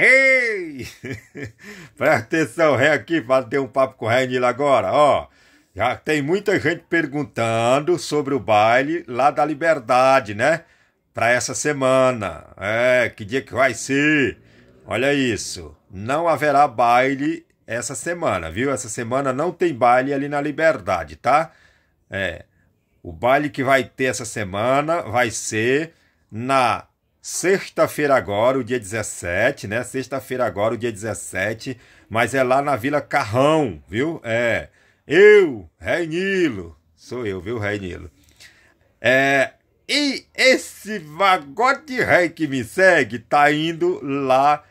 Ei! Presta atenção, ré aqui, bater um papo com o Ré agora, ó. Já tem muita gente perguntando sobre o baile lá da Liberdade, né? Para essa semana. É, que dia que vai ser? Olha isso. Não haverá baile essa semana, viu? Essa semana não tem baile ali na Liberdade, tá? É. O baile que vai ter essa semana vai ser na Sexta-feira agora, o dia 17, né? Sexta-feira agora, o dia 17, mas é lá na Vila Carrão, viu? É. Eu, Nilo. Sou eu, viu, Nilo? É. E esse vagote rei que me segue tá indo lá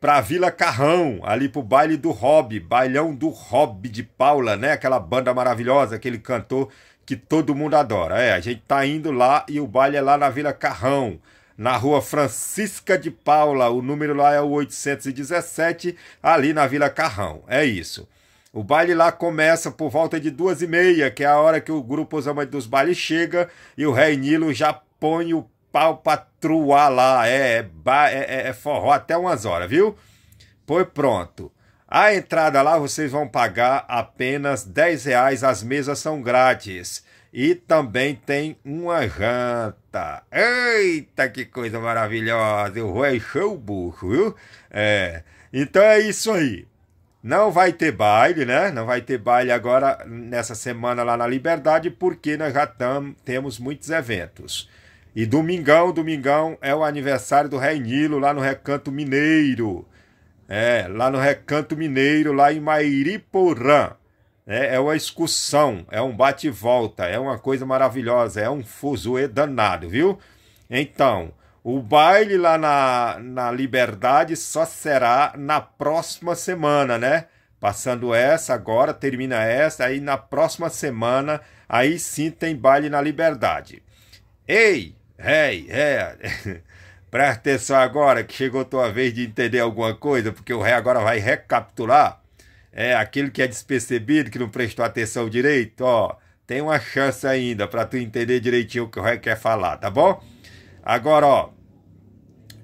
pra Vila Carrão, ali pro baile do Rob, bailão do Rob de Paula, né? Aquela banda maravilhosa, aquele cantor que todo mundo adora. É, a gente tá indo lá e o baile é lá na Vila Carrão na rua Francisca de Paula, o número lá é o 817, ali na Vila Carrão. É isso. O baile lá começa por volta de duas e meia, que é a hora que o grupo Os Amantes dos Bailes chega e o Rei Nilo já põe o pau pra truar lá. É, é, é, é, é forró até umas horas, viu? Pois pronto. A entrada lá vocês vão pagar apenas 10 reais, as mesas são grátis. E também tem uma janta. Eita, que coisa maravilhosa! Eu vou encher o bucho, viu? É. Então é isso aí. Não vai ter baile, né? Não vai ter baile agora nessa semana lá na Liberdade, porque nós já tam, temos muitos eventos. E domingão, domingão é o aniversário do Rei Nilo lá no Recanto Mineiro. É, lá no Recanto Mineiro, lá em Mairiporã né? é uma excursão, é um bate-volta, é uma coisa maravilhosa, é um fuzuê danado, viu? Então, o baile lá na, na Liberdade só será na próxima semana, né? Passando essa agora, termina essa, aí na próxima semana, aí sim tem baile na Liberdade. Ei, ei, é. Presta atenção agora que chegou a tua vez de entender alguma coisa, porque o rei agora vai recapitular é, aquele que é despercebido, que não prestou atenção direito, ó, tem uma chance ainda para tu entender direitinho o que o Ré quer falar, tá bom? Agora, ó,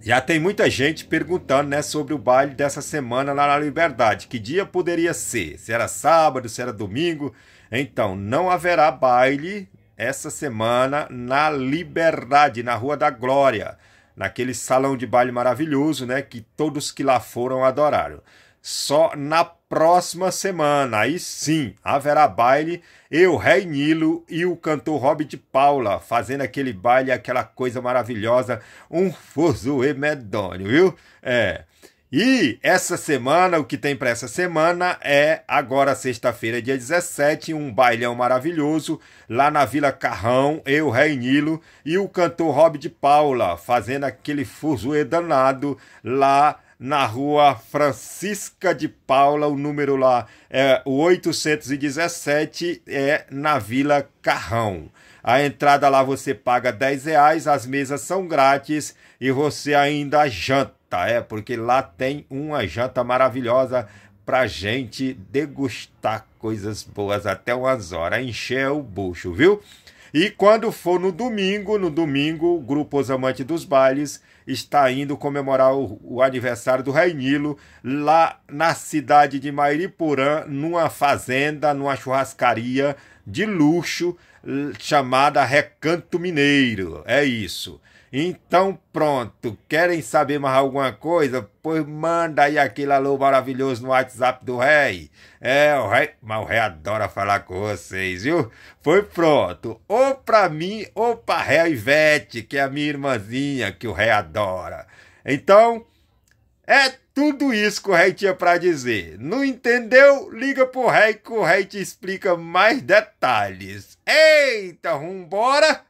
já tem muita gente perguntando, né, sobre o baile dessa semana lá na Liberdade. Que dia poderia ser? Se era sábado, se era domingo? Então, não haverá baile essa semana na Liberdade, na Rua da Glória, naquele salão de baile maravilhoso, né, que todos que lá foram adoraram só na próxima semana. Aí sim, haverá baile. Eu, Rei Nilo e o cantor Rob de Paula fazendo aquele baile, aquela coisa maravilhosa, um fuzuê medônio, viu? É. E essa semana, o que tem para essa semana é agora sexta-feira, dia 17, um bailão maravilhoso lá na Vila Carrão, eu, Rei Nilo e o cantor Rob de Paula fazendo aquele fuzuê danado lá na rua Francisca de Paula, o número lá é o 817, é na Vila Carrão. A entrada lá você paga 10 reais, as mesas são grátis e você ainda janta, é, porque lá tem uma janta maravilhosa pra gente degustar coisas boas até umas horas, encher o bucho, viu? E quando for no domingo, no domingo, o grupo Os Amantes dos Bailes está indo comemorar o, o aniversário do Rei Nilo lá na cidade de Mairipurã, numa fazenda, numa churrascaria de luxo chamada Recanto Mineiro. É isso. Então pronto, querem saber mais alguma coisa? Pois manda aí aquele alô maravilhoso no WhatsApp do rei. É, o rei, mas o rei adora falar com vocês, viu? Foi pronto, ou pra mim ou pra rei Ivete, que é a minha irmãzinha que o rei adora. Então, é tudo isso que o rei tinha para dizer. Não entendeu? Liga pro rei que o rei te explica mais detalhes. Eita, vambora!